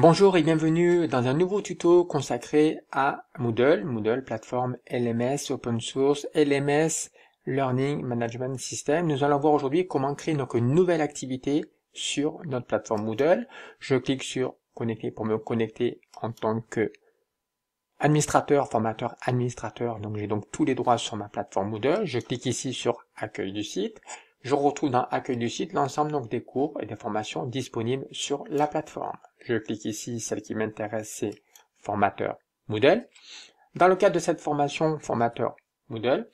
Bonjour et bienvenue dans un nouveau tuto consacré à Moodle, Moodle plateforme LMS open source, LMS Learning Management System. Nous allons voir aujourd'hui comment créer donc une nouvelle activité sur notre plateforme Moodle. Je clique sur connecter pour me connecter en tant que administrateur, formateur, administrateur. Donc j'ai donc tous les droits sur ma plateforme Moodle. Je clique ici sur accueil du site. Je retrouve dans Accueil du site l'ensemble donc des cours et des formations disponibles sur la plateforme. Je clique ici, celle qui m'intéresse, c'est Formateur Moodle. Dans le cadre de cette formation Formateur Moodle,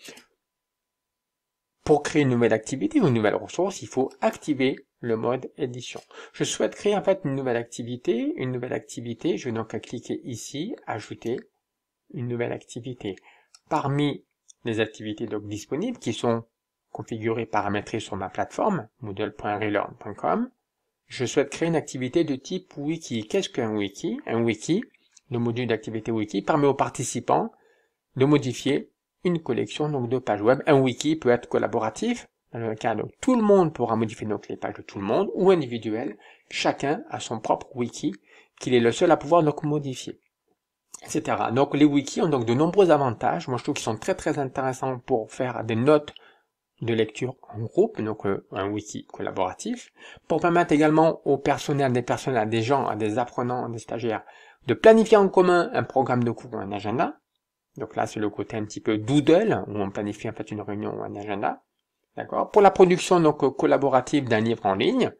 pour créer une nouvelle activité ou une nouvelle ressource, il faut activer le mode édition. Je souhaite créer en fait une nouvelle activité. Une nouvelle activité, je vais donc cliquer ici, ajouter une nouvelle activité. Parmi les activités donc disponibles qui sont configurer paramétrer sur ma plateforme, moodle.relearn.com, je souhaite créer une activité de type wiki. Qu'est-ce qu'un wiki Un wiki, le module d'activité wiki, permet aux participants de modifier une collection donc de pages web. Un wiki peut être collaboratif, dans le cas où tout le monde pourra modifier donc les pages de tout le monde, ou individuel. Chacun a son propre wiki qu'il est le seul à pouvoir donc modifier. Etc. Donc les wikis ont donc de nombreux avantages. Moi je trouve qu'ils sont très très intéressants pour faire des notes de lecture en groupe, donc euh, un wiki collaboratif, pour permettre également au personnel, des personnes, à des gens, à des apprenants, à des stagiaires, de planifier en commun un programme de cours ou un agenda. Donc là, c'est le côté un petit peu doodle, où on planifie en fait une réunion ou un agenda. D'accord Pour la production donc collaborative d'un livre en ligne,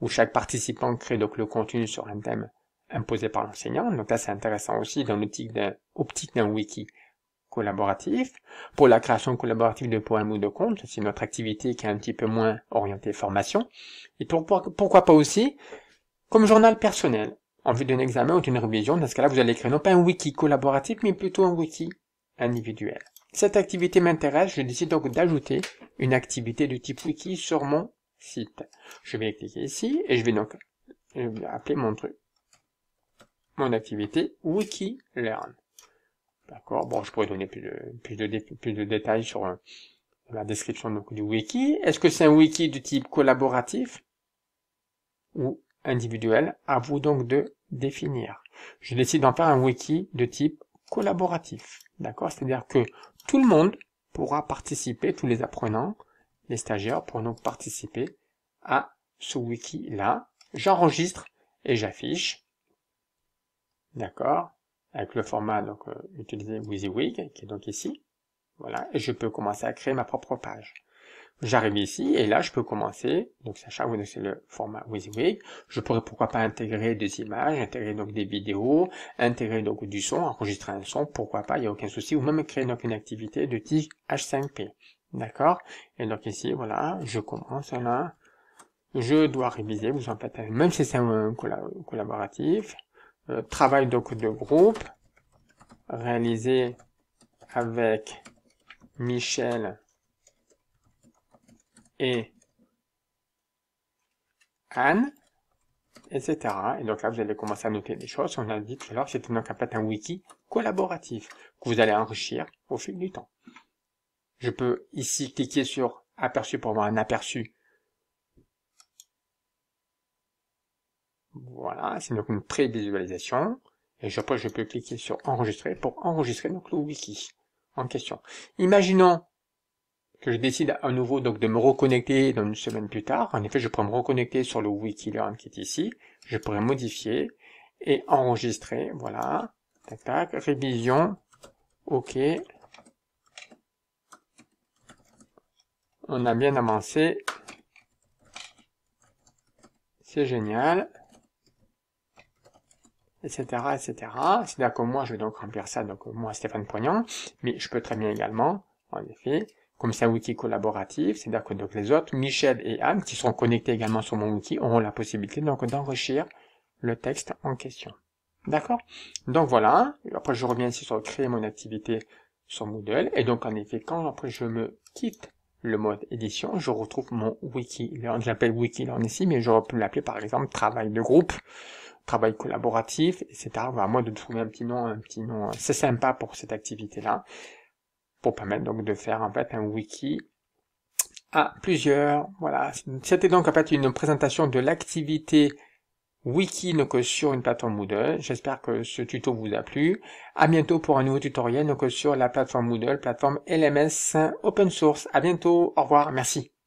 où chaque participant crée donc le contenu sur un thème imposé par l'enseignant. Donc là, c'est intéressant aussi dans l'optique d'un, optique d'un wiki collaboratif. Pour la création collaborative de poèmes ou de comptes c'est notre activité qui est un petit peu moins orientée formation. Et pourquoi pas aussi comme journal personnel. En vue d'un examen ou d'une révision, dans ce cas-là, vous allez créer non pas un wiki collaboratif, mais plutôt un wiki individuel. Cette activité m'intéresse, je décide donc d'ajouter une activité de type wiki sur mon site. Je vais cliquer ici et je vais donc je euh, vais appeler mon truc. Mon activité wiki learn. D'accord Bon, je pourrais donner plus de, plus de, plus de détails sur euh, la description du wiki. Est-ce que c'est un wiki de type collaboratif ou individuel À vous donc de définir. Je décide d'en faire un wiki de type collaboratif. D'accord C'est-à-dire que tout le monde pourra participer, tous les apprenants, les stagiaires pourront donc participer à ce wiki-là. J'enregistre et j'affiche. D'accord avec le format donc euh, utilisé WYSIWYG, qui est donc ici. Voilà, et je peux commencer à créer ma propre page. J'arrive ici, et là, je peux commencer, donc sachant que c'est le format WYSIWYG, je pourrais pourquoi pas intégrer des images, intégrer donc des vidéos, intégrer donc du son, enregistrer un son, pourquoi pas, il n'y a aucun souci, ou même créer donc une activité de type H5P. D'accord Et donc ici, voilà, je commence là, je dois réviser, vous en faites, même si c'est un collaboratif, travail donc de groupe réalisé avec Michel et Anne, etc. Et donc là, vous allez commencer à noter des choses. On a dit tout à l'heure, c'était un wiki collaboratif que vous allez enrichir au fil du temps. Je peux ici cliquer sur aperçu pour avoir un aperçu Voilà, c'est donc une prévisualisation, Et après, je peux cliquer sur enregistrer pour enregistrer donc le wiki en question. Imaginons que je décide à nouveau donc de me reconnecter dans une semaine plus tard. En effet, je pourrais me reconnecter sur le WikiLearn qui est ici. Je pourrais modifier et enregistrer. Voilà. Tac, tac. Révision. OK. On a bien avancé. C'est génial etc., etc. C'est-à-dire que moi, je vais donc remplir ça, donc euh, moi, Stéphane Poignant, mais je peux très bien également, en effet, comme c'est un wiki collaboratif, c'est-à-dire que donc les autres, Michel et Anne, qui seront connectés également sur mon wiki, auront la possibilité donc d'enrichir le texte en question. D'accord Donc voilà, après je reviens ici sur créer mon activité sur Moodle, et donc en effet, quand après je me quitte le mode édition, je retrouve mon wiki. Je l'appelle wiki ici, mais je peux l'appeler par exemple travail de groupe travail collaboratif, etc. à moi de trouver un petit nom, un petit nom, euh, c'est sympa pour cette activité-là, pour permettre donc de faire en fait un wiki à plusieurs. Voilà, c'était donc en fait une présentation de l'activité wiki donc sur une plateforme Moodle. J'espère que ce tuto vous a plu. À bientôt pour un nouveau tutoriel donc sur la plateforme Moodle, plateforme LMS open source. À bientôt, au revoir, merci.